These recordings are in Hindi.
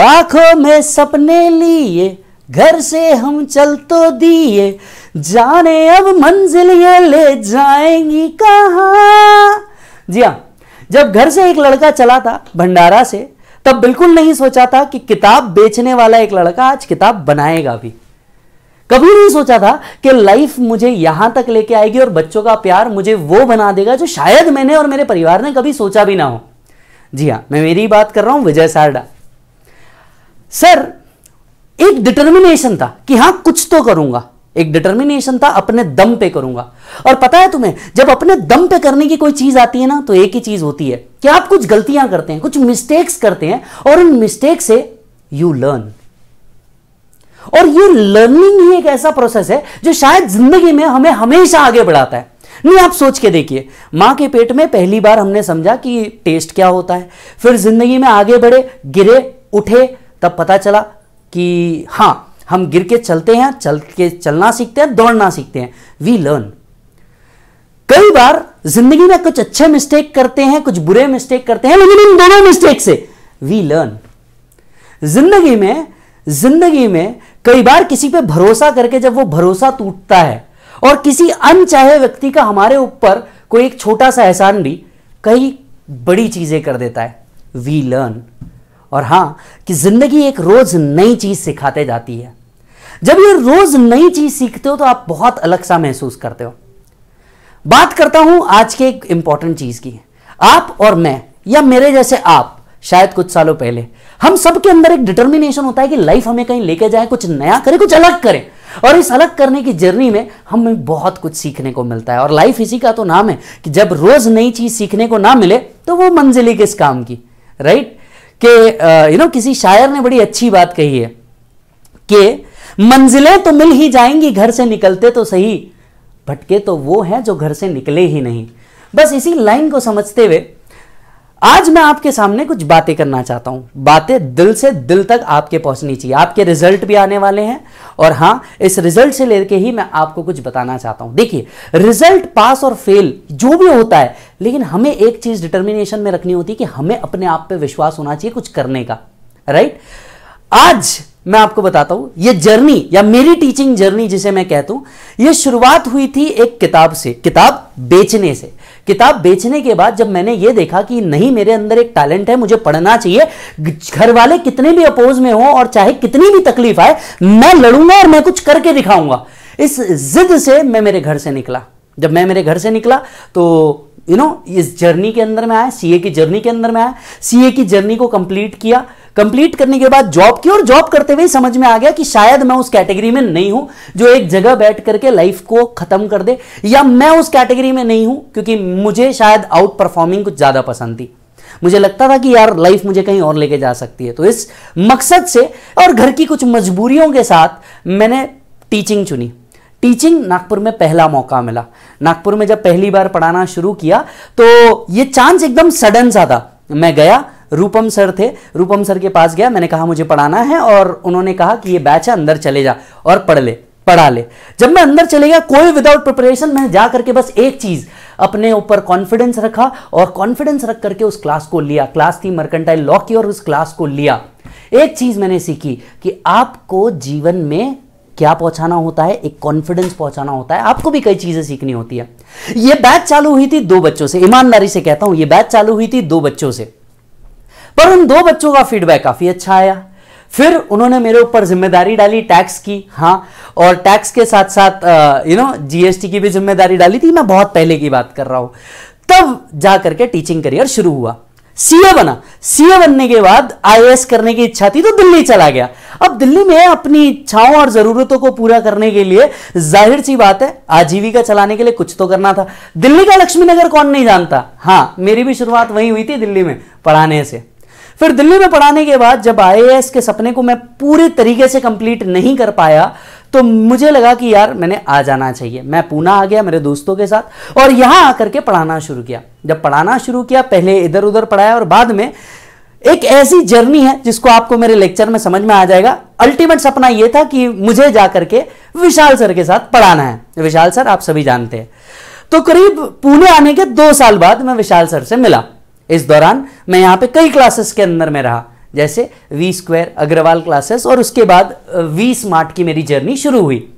आंखों में सपने लिए घर से हम चल तो दिए जाने अब मंजिल ये ले जाएंगी कहा जी हाँ जब घर से एक लड़का चला था भंडारा से तब बिल्कुल नहीं सोचा था कि किताब बेचने वाला एक लड़का आज किताब बनाएगा भी कभी नहीं सोचा था कि लाइफ मुझे यहां तक लेके आएगी और बच्चों का प्यार मुझे वो बना देगा जो शायद मैंने और मेरे परिवार ने कभी सोचा भी ना हो जी हाँ मैं मेरी बात कर रहा हूं विजय सारडा सर एक डिटर्मिनेशन था कि हाँ कुछ तो करूंगा एक डिटर्मिनेशन था अपने दम पे करूंगा और पता है तुम्हें जब अपने दम पे करने की कोई चीज आती है ना तो एक ही चीज होती है कि आप कुछ गलतियां करते हैं कुछ मिस्टेक्स करते हैं और उन मिस्टेक से यू लर्न और ये लर्निंग ही एक ऐसा प्रोसेस है जो शायद जिंदगी में हमें हमेशा आगे बढ़ाता है नहीं आप सोच के देखिए मां के पेट में पहली बार हमने समझा कि टेस्ट क्या होता है फिर जिंदगी में आगे बढ़े गिरे उठे तब पता चला कि हाँ हम गिर के चलते हैं चल के चलना सीखते हैं दौड़ना सीखते हैं वी लर्न कई बार जिंदगी में कुछ अच्छे मिस्टेक करते हैं कुछ बुरे मिस्टेक करते हैं लेकिन इन दोनों मिस्टेक से वी लर्न जिंदगी में जिंदगी में कई बार किसी पे भरोसा करके जब वो भरोसा टूटता है और किसी अनचाहे व्यक्ति का हमारे ऊपर कोई एक छोटा सा एहसान भी कई बड़ी चीजें कर देता है वी लर्न और हाँ कि जिंदगी एक रोज नई चीज सिखाते जाती है जब ये रोज नई चीज सीखते हो तो आप बहुत अलग सा महसूस करते हो बात करता हूं आज के एक इंपॉर्टेंट चीज की आप और मैं या मेरे जैसे आप शायद कुछ सालों पहले हम सबके अंदर एक डिटर्मिनेशन होता है कि लाइफ हमें कहीं लेके जाए कुछ नया करें कुछ अलग करें और इस अलग करने की जर्नी में हमें बहुत कुछ सीखने को मिलता है और लाइफ इसी का तो नाम है कि जब रोज नई चीज सीखने को ना मिले तो वो मंजिली किस काम की राइट कि यू नो किसी शायर ने बड़ी अच्छी बात कही है कि मंजिलें तो मिल ही जाएंगी घर से निकलते तो सही भटके तो वो हैं जो घर से निकले ही नहीं बस इसी लाइन को समझते हुए आज मैं आपके सामने कुछ बातें करना चाहता हूं बातें दिल से दिल तक आपके पहुंचनी चाहिए आपके रिजल्ट भी आने वाले हैं और हाँ इस रिजल्ट से लेकर ही मैं आपको कुछ बताना चाहता हूं देखिए रिजल्ट पास और फेल जो भी होता है लेकिन हमें एक चीज डिटर्मिनेशन में रखनी होती है कि हमें अपने आप पर विश्वास होना चाहिए कुछ करने का राइट आज मैं आपको बताता हूं ये जर्नी या मेरी टीचिंग जर्नी जिसे मैं कहता हूं ये शुरुआत हुई थी एक किताब से किताब बेचने से किताब बेचने के बाद जब मैंने ये देखा कि नहीं मेरे अंदर एक टैलेंट है मुझे पढ़ना चाहिए घर वाले कितने भी अपोज में हो और चाहे कितनी भी तकलीफ आए मैं लड़ूंगा और मैं कुछ करके दिखाऊंगा इस जिद से मैं मेरे घर से निकला जब मैं मेरे घर से निकला तो यू नो इस जर्नी के अंदर में आया सीए की जर्नी के अंदर में आया सीए की जर्नी को कंप्लीट किया कंप्लीट करने के बाद जॉब की और जॉब करते हुए समझ में आ गया कि शायद मैं उस कैटेगरी में नहीं हूं जो एक जगह बैठ करके लाइफ को खत्म कर दे या मैं उस कैटेगरी में नहीं हूं क्योंकि मुझे शायद आउट परफॉर्मिंग कुछ ज्यादा पसंद थी मुझे लगता था कि यार लाइफ मुझे कहीं और लेके जा सकती है तो इस मकसद से और घर की कुछ मजबूरियों के साथ मैंने टीचिंग चुनी टीचिंग नागपुर में पहला मौका मिला नागपुर में जब पहली बार पढ़ाना शुरू किया तो ये चांस एकदम सडन सा था मैं गया रूपम सर थे रूपम सर के पास गया मैंने कहा मुझे पढ़ाना है और उन्होंने कहा कि ये बैच है अंदर चले जा और पढ़ ले पढ़ा ले जब मैं अंदर चले गया कोई विदाउट प्रिपरेशन मैं जा करके बस एक चीज़ अपने ऊपर कॉन्फिडेंस रखा और कॉन्फिडेंस रख करके उस क्लास को लिया क्लास थी मर्केंटाइल लॉ की और उस क्लास को लिया एक चीज़ मैंने सीखी कि आपको जीवन में क्या पहुंचाना होता है एक कॉन्फिडेंस पहुंचाना होता है आपको भी कई चीजें सीखनी होती है यह बैच चालू हुई थी दो बच्चों से ईमानदारी से कहता हूं यह बैच चालू हुई थी दो बच्चों से पर उन दो बच्चों का फीडबैक काफी अच्छा आया फिर उन्होंने मेरे ऊपर जिम्मेदारी डाली टैक्स की हाँ और टैक्स के साथ साथ यू नो जीएसटी की भी जिम्मेदारी डाली थी मैं बहुत पहले की बात कर रहा हूं तब जाकर के टीचिंग करियर शुरू हुआ सीए बना सीए बनने के बाद आईएएस करने की इच्छा थी तो दिल्ली चला गया अब दिल्ली में अपनी इच्छाओं और जरूरतों को पूरा करने के लिए जाहिर सी बात है आजीविका चलाने के लिए कुछ तो करना था दिल्ली का लक्ष्मी नगर कौन नहीं जानता हाँ मेरी भी शुरुआत वहीं हुई थी दिल्ली में पढ़ाने से फिर दिल्ली में पढ़ाने के बाद जब आईएएस के सपने को मैं पूरे तरीके से कंप्लीट नहीं कर पाया तो मुझे लगा कि यार मैंने आ जाना चाहिए मैं पूना आ गया मेरे दोस्तों के साथ और यहां आकर के पढ़ाना शुरू किया जब पढ़ाना शुरू किया पहले इधर उधर पढ़ाया और बाद में एक ऐसी जर्नी है जिसको आपको मेरे लेक्चर में समझ में आ जाएगा अल्टीमेट सपना यह था कि मुझे जाकर के विशाल सर के साथ पढ़ाना है विशाल सर आप सभी जानते हैं तो करीब पुणे आने के दो साल बाद मैं विशाल सर से मिला इस दौरान मैं यहां पे कई क्लासेस के अंदर में रहा जैसे वी स्क्वायर अग्रवाल क्लासेस और उसके बाद वी स्मार्ट की मेरी जर्नी शुरू हुई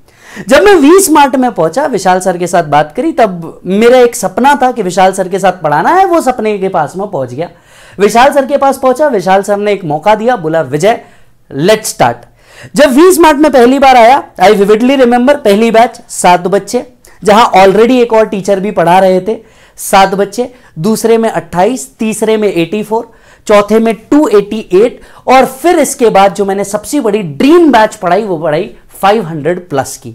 जब मैं वी स्मार्ट में पहुंचा विशाल सर के साथ बात करी तब मेरा एक सपना था कि विशाल सर के साथ पढ़ाना है वो सपने के पास में पहुंच गया विशाल सर के पास पहुंचा विशाल सर ने एक मौका दिया बोला विजय लेट स्टार्ट जब वी स्मार्ट में पहली बार आया आई विविडली रिमेंबर पहली बैच सात बच्चे जहां ऑलरेडी एक और टीचर भी पढ़ा रहे थे सात बच्चे दूसरे में अट्ठाईस तीसरे में एटी फोर चौथे में 288 और फिर इसके बाद जो मैंने सबसे बड़ी ड्रीम बैच पढ़ाई वो पढ़ाई 500 प्लस की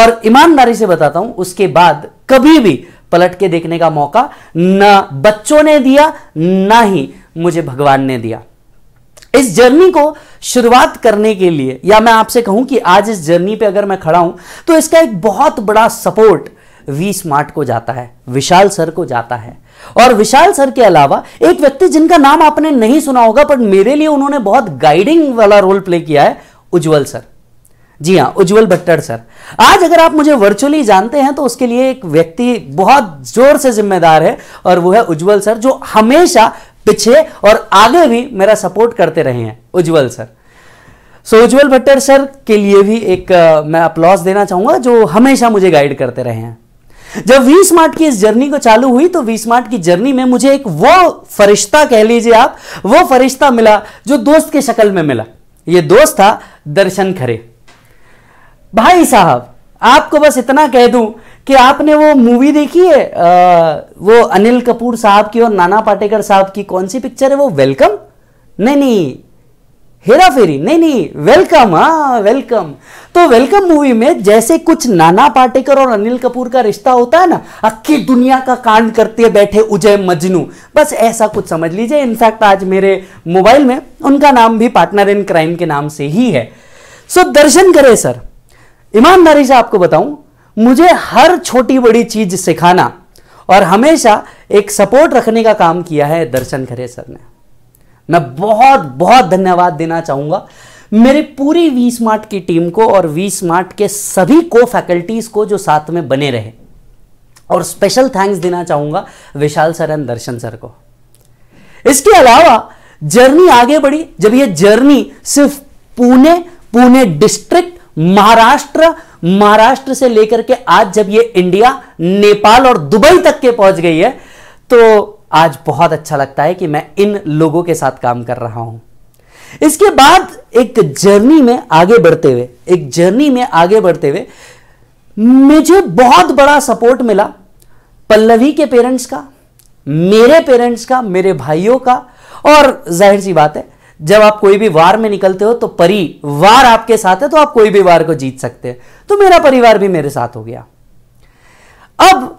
और ईमानदारी से बताता हूं उसके बाद कभी भी पलट के देखने का मौका ना बच्चों ने दिया ना ही मुझे भगवान ने दिया इस जर्नी को शुरुआत करने के लिए या मैं आपसे कहूं कि आज इस जर्नी पे अगर मैं खड़ा हूं तो इसका एक बहुत बड़ा सपोर्ट वी स्मार्ट को जाता है विशाल सर को जाता है और विशाल सर के अलावा एक व्यक्ति जिनका नाम आपने नहीं सुना होगा पर मेरे लिए उन्होंने बहुत गाइडिंग वाला रोल प्ले किया है उज्जवल सर जी हाँ उज्जवल भट्टर सर आज अगर आप मुझे वर्चुअली जानते हैं तो उसके लिए एक व्यक्ति बहुत जोर से जिम्मेदार है और वो है उज्जवल सर जो हमेशा पीछे और आगे भी मेरा सपोर्ट करते रहे हैं Ujjwal sir so so, Ujjwal Bhattar sir के लिए भी एक मैं अपलॉज देना चाहूंगा जो हमेशा मुझे गाइड करते रहे हैं जब वी स्मार्ट की इस जर्नी को चालू हुई तो वी स्मार्ट की जर्नी में मुझे एक वो फरिश्ता कह लीजिए आप वो फरिश्ता मिला जो दोस्त के शक्ल में मिला ये दोस्त था दर्शन खरे भाई साहब आपको बस इतना कह दूं कि आपने वो मूवी देखी है आ, वो अनिल कपूर साहब की और नाना पाटेकर साहब की कौन सी पिक्चर है वो वेलकम नहीं नहीं हेरा फेरी नहीं नहीं वेलकम हाँ वेलकम तो वेलकम मूवी में जैसे कुछ नाना पाटेकर और अनिल कपूर का रिश्ता होता है ना अक्की दुनिया का कांड करते बैठे उजय मजनू बस ऐसा कुछ समझ लीजिए इनफैक्ट आज मेरे मोबाइल में उनका नाम भी पार्टनर इन क्राइम के नाम से ही है सो दर्शन करे सर ईमानदारी से आपको बताऊं मुझे हर छोटी बड़ी चीज सिखाना और हमेशा एक सपोर्ट रखने का काम किया है दर्शन खरे सर ने मैं बहुत बहुत धन्यवाद देना चाहूंगा मेरे पूरी वी स्मार्ट की टीम को और वी स्मार्ट के सभी को फैकल्टीज़ को जो साथ में बने रहे और स्पेशल थैंक्स देना चाहूंगा Vishal sir and Darshan sir को इसके अलावा जर्नी आगे बढ़ी जब यह जर्नी सिर्फ पुणे पुणे डिस्ट्रिक्ट महाराष्ट्र महाराष्ट्र से लेकर के आज जब ये इंडिया नेपाल और दुबई तक के पहुंच गई है तो आज बहुत अच्छा लगता है कि मैं इन लोगों के साथ काम कर रहा हूं इसके बाद एक जर्नी में आगे बढ़ते हुए एक जर्नी में आगे बढ़ते हुए मुझे बहुत बड़ा सपोर्ट मिला पल्लवी के पेरेंट्स का मेरे पेरेंट्स का मेरे भाइयों का और जाहिर सी बात है जब आप कोई भी वार में निकलते हो तो परिवार आपके साथ है तो आप कोई भी वार को जीत सकते हैं तो मेरा परिवार भी मेरे साथ हो गया अब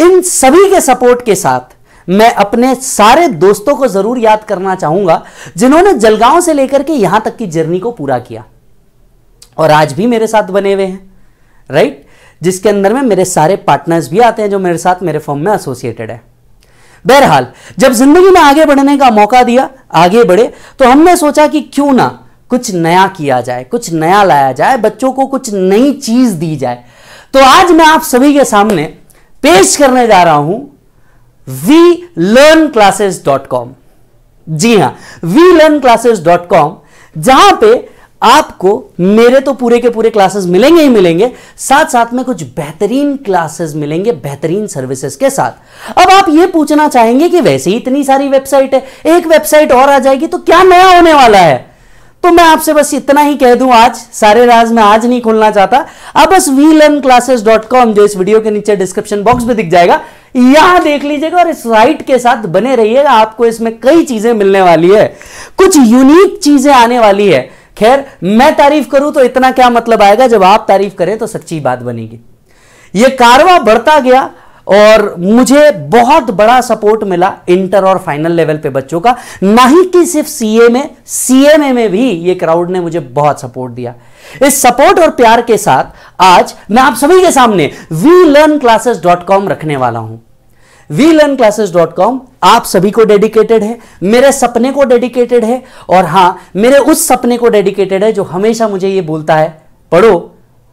इन सभी के सपोर्ट के साथ मैं अपने सारे दोस्तों को ज़रूर याद करना चाहूंगा जिन्होंने जलगांव से लेकर के यहां तक की जर्नी को पूरा किया और आज भी मेरे साथ बने हुए हैं राइट जिसके अंदर में मेरे सारे पार्टनर्स भी आते हैं जो मेरे साथ मेरे फॉर्म में एसोसिएटेड है बहरहाल जब जिंदगी में आगे बढ़ने का मौका दिया आगे बढ़े तो हमने सोचा कि क्यों ना कुछ नया किया जाए कुछ नया लाया जाए बच्चों को कुछ नई चीज दी जाए तो आज मैं आप सभी के सामने पेश करने जा रहा हूं we learn classes dot com जी हां we learn classes dot com जहां पे आपको मेरे तो पूरे के पूरे क्लासेस मिलेंगे ही मिलेंगे साथ साथ में कुछ बेहतरीन क्लासेस मिलेंगे बेहतरीन सर्विसेज के साथ अब आप यह पूछना चाहेंगे कि वैसे ही इतनी सारी वेबसाइट है एक वेबसाइट और आ जाएगी तो क्या नया होने वाला है तो मैं आपसे बस इतना ही कह दूं आज सारे राज मैं आज नहीं खोलना चाहता अब बस we learn classes dot com जो इस वीडियो के नीचे डिस्क्रिप्शन बॉक्स में दिख जाएगा यहां देख लीजिएगा और इस राइट के साथ बने रहिएगा आपको इसमें कई चीजें मिलने वाली है कुछ यूनिक चीजें आने वाली है खैर मैं तारीफ करूं तो इतना क्या मतलब आएगा जब आप तारीफ करें तो सच्ची बात बनेगी ये कारवा बढ़ता गया और मुझे बहुत बड़ा सपोर्ट मिला इंटर और फाइनल लेवल पे बच्चों का ना ही कि सिर्फ सीए में सीएमए में भी ये क्राउड ने मुझे बहुत सपोर्ट दिया इस सपोर्ट और प्यार के साथ आज मैं आप सभी के सामने we learn classes dot com रखने वाला हूं we learn classes dot com आप सभी को डेडिकेटेड है मेरे सपने को डेडिकेटेड है और हां मेरे उस सपने को डेडिकेटेड है जो हमेशा मुझे ये बोलता है पढ़ो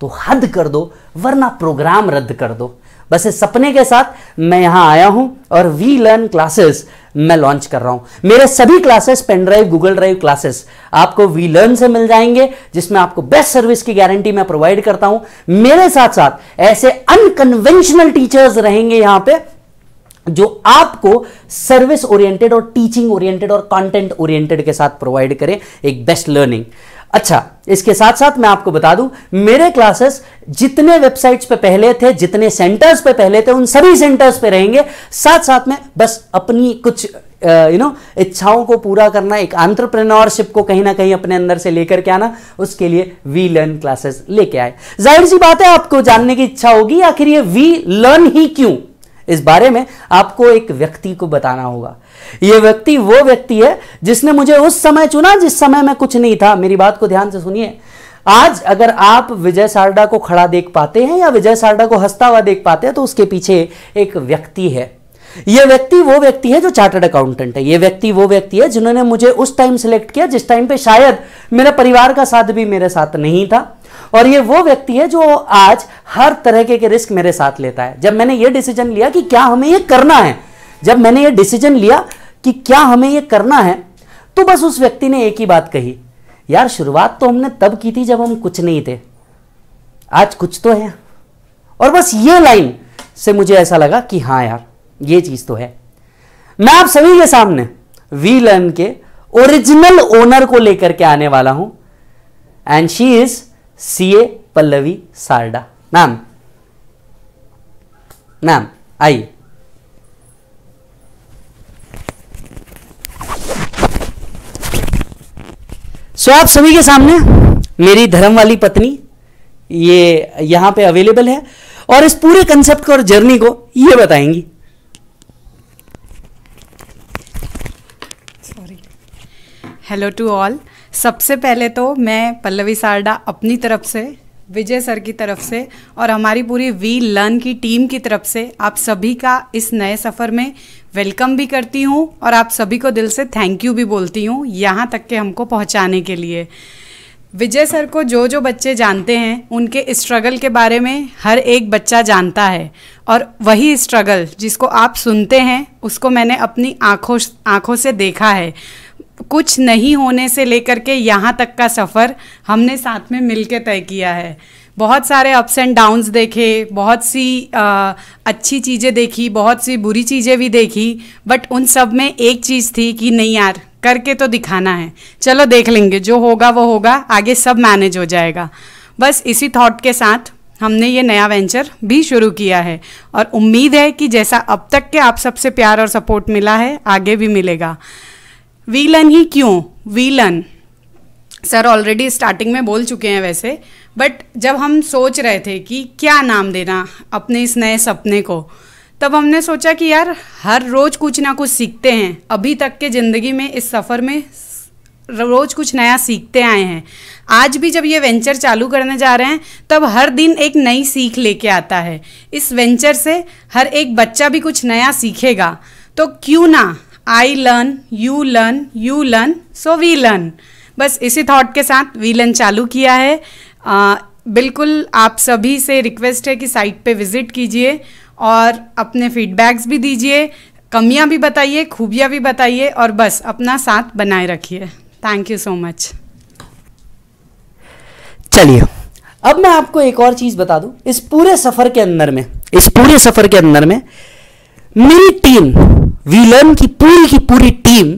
तो हद कर दो वरना प्रोग्राम रद्द कर दो बस इस सपने के साथ मैं यहां आया हूं और वी लर्न क्लासेस मैं लॉन्च कर रहा हूं मेरे सभी classes pen drive Google drive classes आपको वी लर्न से मिल जाएंगे जिसमें आपको बेस्ट सर्विस की गारंटी मैं प्रोवाइड करता हूं मेरे साथ साथ ऐसे अनकन्वेंशनल टीचर्स रहेंगे यहां पे जो आपको सर्विस ओरिएंटेड और टीचिंग ओरिएंटेड और कंटेंट ओरिएंटेड के साथ प्रोवाइड करें एक बेस्ट लर्निंग अच्छा इसके साथ साथ मैं आपको बता दूं मेरे क्लासेस जितने वेबसाइट्स पे पहले थे जितने सेंटर्स पे पहले थे उन सभी सेंटर्स पे रहेंगे साथ साथ में बस अपनी कुछ यू नो इच्छाओं को पूरा करना एक आंट्रप्रेन्योरशिप को कहीं ना कहीं अपने अंदर से लेकर के आना उसके लिए वी लर्न क्लासेस लेके आए जाहिर सी बात है आपको जानने की इच्छा होगी आखिर ये वी लर्न ही क्यों इस बारे में आपको एक व्यक्ति को बताना होगा यह व्यक्ति वो व्यक्ति है जिसने मुझे उस समय चुना जिस समय में कुछ नहीं था मेरी बात को ध्यान से सुनिए आज अगर आप विजय सारडा को खड़ा देख पाते हैं या विजय सारडा को हंसता हुआ देख पाते हैं तो उसके पीछे एक व्यक्ति है ये व्यक्ति वो व्यक्ति है जो चार्टर्ड अकाउंटेंट है ये व्यक्ति वो व्यक्ति है जिन्होंने मुझे उस टाइम सिलेक्ट किया जिस टाइम पे शायद मेरे परिवार का साथ भी मेरे साथ नहीं था और ये वो व्यक्ति है जो आज हर तरह के, के रिस्क मेरे साथ लेता है जब मैंने ये डिसीजन लिया कि क्या हमें ये करना है जब मैंने ये डिसीजन लिया कि क्या हमें ये करना है तो बस उस व्यक्ति ने एक ही बात कही यार शुरुआत तो हमने तब की थी जब हम कुछ नहीं थे आज कुछ तो है और बस ये लाइन से मुझे ऐसा लगा कि हाँ यार ये चीज़ तो है मैं आप सभी के सामने वी लर्न के ओरिजिनल ओनर को लेकर के आने वाला हूं and she is C A Pallavi Sarda नाम नाम आइए सो आप सभी के सामने मेरी धर्म वाली पत्नी ये यहाँ पे अवेलेबल है और इस पूरे कंसेप्ट को और जर्नी को ये बताएंगी सॉरी हेलो टू ऑल सबसे पहले तो मैं पल्लवी सारडा अपनी तरफ से विजय सर की तरफ से और हमारी पूरी वी लर्न की टीम की तरफ से आप सभी का इस नए सफ़र में वेलकम भी करती हूँ और आप सभी को दिल से थैंक यू भी बोलती हूँ यहाँ तक के हमको पहुँचाने के लिए विजय सर को जो जो बच्चे जानते हैं उनके स्ट्रगल के बारे में हर एक बच्चा जानता है और वही स्ट्रगल जिसको आप सुनते हैं उसको मैंने अपनी आँखों आँखों से देखा है कुछ नहीं होने से लेकर के यहाँ तक का सफ़र हमने साथ में मिल तय किया है बहुत सारे अप्स एंड डाउन्स देखे बहुत सी आ, अच्छी चीज़ें देखी बहुत सी बुरी चीज़ें भी देखी बट उन सब में एक चीज़ थी कि नहीं यार करके तो दिखाना है चलो देख लेंगे जो होगा वो होगा आगे सब मैनेज हो जाएगा बस इसी थॉट के साथ हमने ये नया वेंचर भी शुरू किया है और उम्मीद है कि जैसा अब तक के आप सबसे प्यार और सपोर्ट मिला है आगे भी मिलेगा वीलन ही क्यों वीलन सर ऑलरेडी स्टार्टिंग में बोल चुके हैं वैसे बट जब हम सोच रहे थे कि क्या नाम देना अपने इस नए सपने को तब हमने सोचा कि यार हर रोज़ कुछ ना कुछ सीखते हैं अभी तक के ज़िंदगी में इस सफ़र में रोज़ कुछ नया सीखते आए हैं आज भी जब ये वेंचर चालू करने जा रहे हैं तब हर दिन एक नई सीख लेके आता है इस वेंचर से हर एक बच्चा भी कुछ नया सीखेगा तो क्यों ना I learn you learn you learn so we learn बस इसी थॉट के साथ वी लर्न चालू किया है आ, बिल्कुल आप सभी से रिक्वेस्ट है कि साइट पे विज़िट कीजिए और अपने फीडबैक्स भी दीजिए कमियां भी बताइए खूबियां भी बताइए और बस अपना साथ बनाए रखिए थैंक यू सो मच चलिए अब मैं आपको एक और चीज़ बता दूं इस पूरे सफ़र के अंदर में इस पूरे सफ़र के अंदर में मेरी टीम वी लर्न की पूरी की पूरी टीम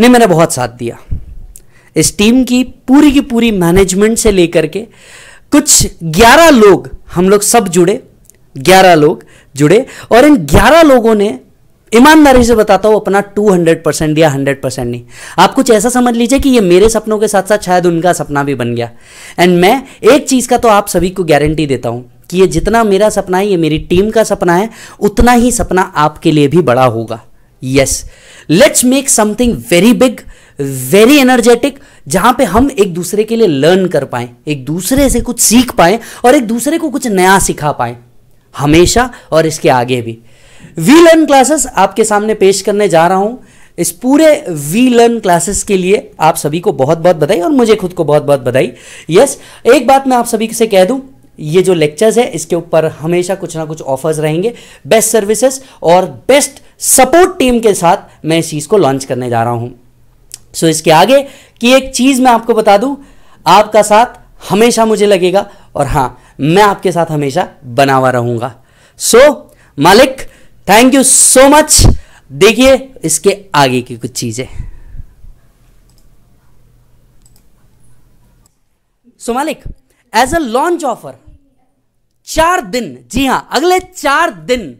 ने मैंने बहुत साथ दिया इस टीम की पूरी की पूरी मैनेजमेंट से लेकर के कुछ 11 लोग हम लोग सब जुड़े 11 लोग जुड़े और इन 11 लोगों ने ईमानदारी से बताता हूँ अपना 200 परसेंट दिया 100 परसेंट नहीं आप कुछ ऐसा समझ लीजिए कि ये मेरे सपनों के साथ साथ शायद उनका सपना भी बन गया एंड मैं एक चीज़ का तो आप सभी को गारंटी देता हूँ कि ये जितना मेरा सपना है ये मेरी टीम का सपना है उतना ही सपना आपके लिए भी बड़ा होगा yes let's make something very big very energetic जहां पे हम एक दूसरे के लिए लर्न कर पाए एक दूसरे से कुछ सीख पाए और एक दूसरे को कुछ नया सिखा पाए हमेशा और इसके आगे भी वी लर्न क्लासेस आपके सामने पेश करने जा रहा हूं इस पूरे वी लर्न क्लासेस के लिए आप सभी को बहुत बहुत बधाई और मुझे खुद को बहुत बहुत बधाई यस yes, एक बात मैं आप सभी से कह दूं ये जो लेक्चर्स है इसके ऊपर हमेशा कुछ ना कुछ ऑफर्स रहेंगे बेस्ट सर्विसेज और बेस्ट सपोर्ट टीम के साथ मैं इस चीज़ को लॉन्च करने जा रहा हूं सो so, इसके आगे कि एक चीज़ मैं आपको बता दूं आपका साथ हमेशा मुझे लगेगा और हां मैं आपके साथ हमेशा बना हुआ रहूंगा सो so, मालिक थैंक यू सो मच देखिए इसके आगे की कुछ चीज़ें सो so, मालिक एज अ लॉन्च ऑफर चार दिन जी हाँ अगले चार दिन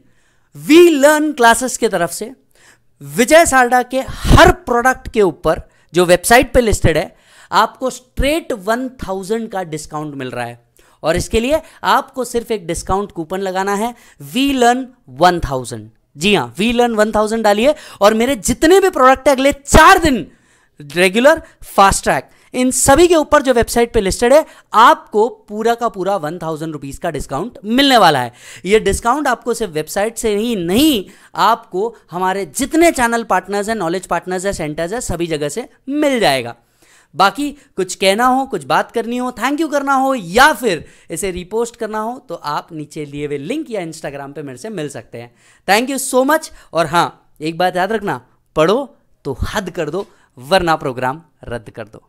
वी लर्न क्लासेस के तरफ से विजय साल्डा के हर प्रोडक्ट के ऊपर जो वेबसाइट पे लिस्टेड है आपको स्ट्रेट वन थाउजेंड का डिस्काउंट मिल रहा है और इसके लिए आपको सिर्फ एक डिस्काउंट कूपन लगाना है वी लर्न वन थाउजेंड जी हाँ वी लर्न वन थाउजेंड डालिए और मेरे जितने भी प्रोडक्ट है अगले चार दिन रेगुलर फास्ट ट्रैक इन सभी के ऊपर जो वेबसाइट पे लिस्टेड है आपको पूरा का पूरा वन थाउजेंड रुपीज का डिस्काउंट मिलने वाला है ये डिस्काउंट आपको सिर्फ वेबसाइट से ही नहीं आपको हमारे जितने चैनल पार्टनर्स हैं नॉलेज पार्टनर्स हैं सेंटर्स हैं सभी जगह से मिल जाएगा बाकी कुछ कहना हो कुछ बात करनी हो थैंक यू करना हो या फिर इसे रिपोस्ट करना हो तो आप नीचे लिए हुए लिंक या इंस्टाग्राम पे मेरे से मिल सकते हैं थैंक यू सो मच और हाँ एक बात याद रखना पढ़ो तो हद कर दो वरना प्रोग्राम रद्द कर दो